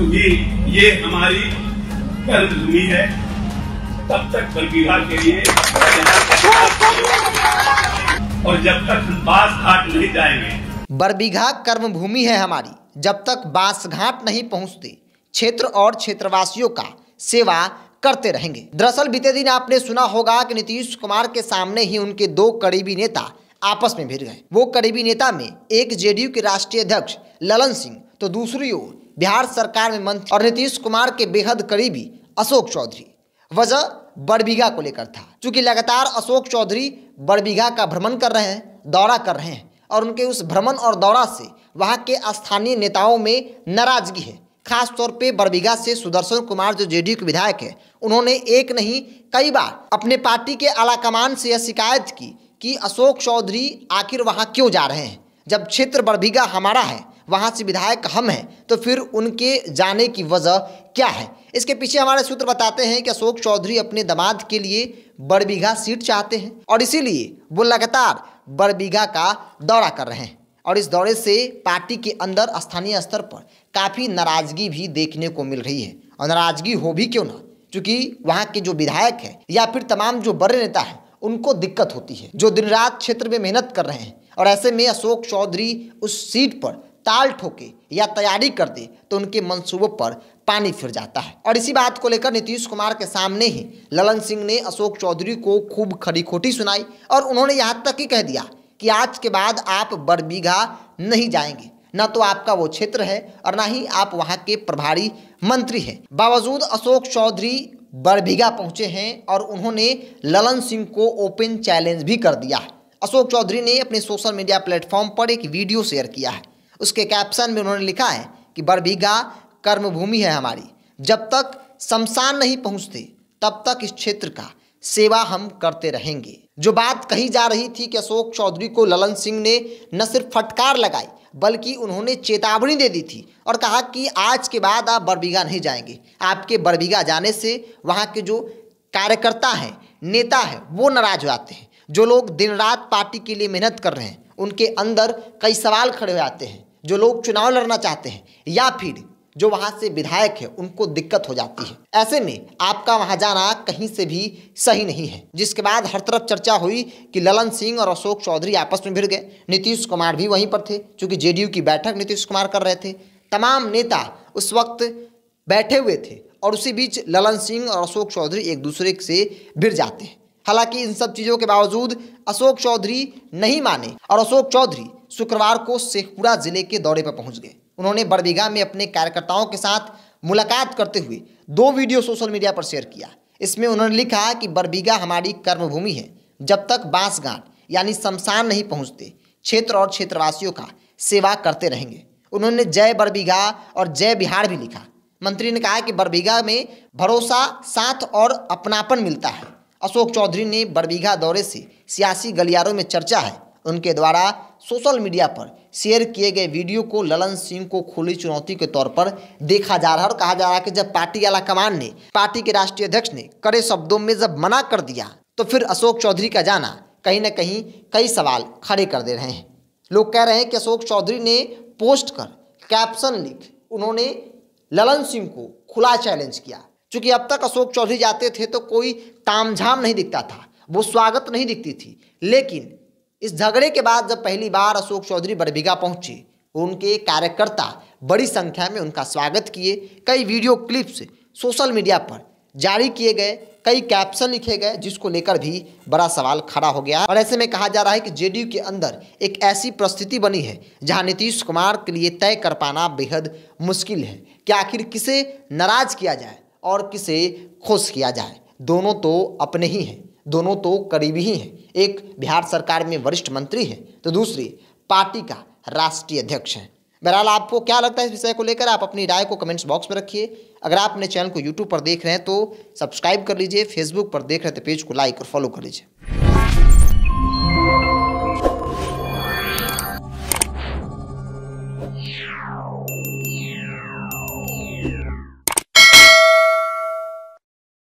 क्योंकि ये हमारी कर्मभूमि है तब तक बलबीघा के लिए और जब तक हम बास घाट नहीं जाएंगे बरबीघा भूमि है हमारी जब तक बांस घाट नहीं पहुंचते क्षेत्र और क्षेत्रवासियों का सेवा करते रहेंगे दरअसल बीते दिन आपने सुना होगा कि नीतीश कुमार के सामने ही उनके दो करीबी नेता आपस में भिड़ गए वो करीबी नेता में एक जेडीयू के राष्ट्रीय अध्यक्ष ललन सिंह तो दूसरी ओर बिहार सरकार में मंत्री और नीतीश कुमार के बेहद करीबी अशोक चौधरी वजह बड़बीघा को लेकर था क्योंकि लगातार अशोक चौधरी बड़बीघा का भ्रमण कर रहे हैं दौरा कर रहे हैं और उनके उस भ्रमण और दौरा से वहाँ के स्थानीय नेताओं में नाराजगी है खासतौर पे बरबीघा से सुदर्शन कुमार जो जेडीयू के विधायक है उन्होंने एक नहीं कई बार अपने पार्टी के आलाकमान से यह शिकायत की कि अशोक चौधरी आखिर वहाँ क्यों जा रहे हैं जब क्षेत्र बरबीघा हमारा है वहाँ से विधायक हम हैं तो फिर उनके जाने की वजह क्या है इसके पीछे हमारे सूत्र बताते हैं कि अशोक चौधरी अपने दामाद के लिए बड़बीघा सीट चाहते हैं और इसीलिए वो लगातार बड़बीघा का दौरा कर रहे हैं और इस दौरे से पार्टी के अंदर स्थानीय स्तर पर काफ़ी नाराज़गी भी देखने को मिल रही है और नाराज़गी हो भी क्यों ना चूँकि वहाँ के जो विधायक हैं या फिर तमाम जो बड़े नेता हैं उनको दिक्कत होती है जो दिन रात क्षेत्र में मेहनत कर रहे हैं और ऐसे में अशोक चौधरी उस सीट पर ताल ठोके या तैयारी कर दे तो उनके मंसूबों पर पानी फिर जाता है और इसी बात को लेकर नीतीश कुमार के सामने ही ललन सिंह ने अशोक चौधरी को खूब खड़ी खोटी सुनाई और उन्होंने यहाँ तक ही कह दिया कि आज के बाद आप बरबीघा नहीं जाएंगे न तो आपका वो क्षेत्र है और ना ही आप वहाँ के प्रभारी मंत्री हैं बावजूद अशोक चौधरी बरबीघा पहुँचे हैं और उन्होंने ललन सिंह को ओपन चैलेंज भी कर दिया अशोक चौधरी ने अपने सोशल मीडिया प्लेटफॉर्म पर एक वीडियो शेयर किया है उसके कैप्शन में उन्होंने लिखा है कि बरबीघा कर्मभूमि है हमारी जब तक शमशान नहीं पहुंचते तब तक इस क्षेत्र का सेवा हम करते रहेंगे जो बात कही जा रही थी कि अशोक चौधरी को ललन सिंह ने न सिर्फ फटकार लगाई बल्कि उन्होंने चेतावनी दे दी थी और कहा कि आज के बाद आप बरबीघा नहीं जाएंगे आपके बरबीघा जाने से वहाँ के जो कार्यकर्ता हैं नेता हैं वो नाराज हो जाते हैं जो लोग दिन रात पार्टी के लिए मेहनत कर रहे हैं उनके अंदर कई सवाल खड़े हो जाते हैं जो लोग चुनाव लड़ना चाहते हैं या फिर जो वहाँ से विधायक है उनको दिक्कत हो जाती है ऐसे में आपका वहाँ जाना कहीं से भी सही नहीं है जिसके बाद हर तरफ चर्चा हुई कि ललन सिंह और अशोक चौधरी आपस में भिड़ गए नीतीश कुमार भी वहीं पर थे चूँकि जेडीयू की बैठक नीतीश कुमार कर रहे थे तमाम नेता उस वक्त बैठे हुए थे और उसी बीच ललन सिंह और अशोक चौधरी एक दूसरे से भिड़ जाते हैं हालांकि इन सब चीज़ों के बावजूद अशोक चौधरी नहीं माने और अशोक चौधरी शुक्रवार को शेखपुरा जिले के दौरे पर पहुंच गए उन्होंने बरबीघा में अपने कार्यकर्ताओं के साथ मुलाकात करते हुए दो वीडियो सोशल मीडिया पर शेयर किया इसमें उन्होंने लिखा कि बरबीघा हमारी कर्मभूमि है जब तक बांसगांठ यानी शमशान नहीं पहुंचते क्षेत्र और क्षेत्रवासियों का सेवा करते रहेंगे उन्होंने जय बरबीघा और जय बिहार भी लिखा मंत्री ने कहा कि बरबीघा में भरोसा साथ और अपनापन मिलता है अशोक चौधरी ने बरबीघा दौरे से सियासी गलियारों में चर्चा है उनके द्वारा सोशल मीडिया पर शेयर किए गए वीडियो को ललन सिंह को खुली चुनौती के तौर पर देखा जा रहा है और कहा जा रहा है कि जब पार्टी आला कमान ने पार्टी के राष्ट्रीय अध्यक्ष ने कड़े शब्दों में जब मना कर दिया तो फिर अशोक चौधरी का जाना कहीं ना कहीं कई सवाल खड़े कर दे रहे हैं लोग कह रहे हैं कि अशोक चौधरी ने पोस्ट कर कैप्शन लिख उन्होंने ललन सिंह को खुला चैलेंज किया चूँकि अब तक अशोक चौधरी जाते थे तो कोई तामझाम नहीं दिखता था वो स्वागत नहीं दिखती थी लेकिन इस झगड़े के बाद जब पहली बार अशोक चौधरी बरबीघा पहुंचे उनके कार्यकर्ता बड़ी संख्या में उनका स्वागत किए कई वीडियो क्लिप्स सोशल मीडिया पर जारी किए गए कई कैप्शन लिखे गए जिसको लेकर भी बड़ा सवाल खड़ा हो गया और ऐसे में कहा जा रहा है कि जेडीयू के अंदर एक ऐसी परिस्थिति बनी है जहां नीतीश कुमार के लिए तय कर पाना बेहद मुश्किल है कि आखिर किसे नाराज किया जाए और किसे खुश किया जाए दोनों तो अपने ही हैं दोनों तो करीबी ही हैं एक बिहार सरकार में वरिष्ठ मंत्री हैं तो दूसरी पार्टी का राष्ट्रीय अध्यक्ष हैं बहरहाल आपको क्या लगता है इस विषय को लेकर आप अपनी राय को कमेंट्स बॉक्स में रखिए अगर आप अपने चैनल को यूट्यूब पर देख रहे हैं तो सब्सक्राइब कर लीजिए फेसबुक पर देख रहे हैं तो पेज को लाइक और फॉलो कर लीजिए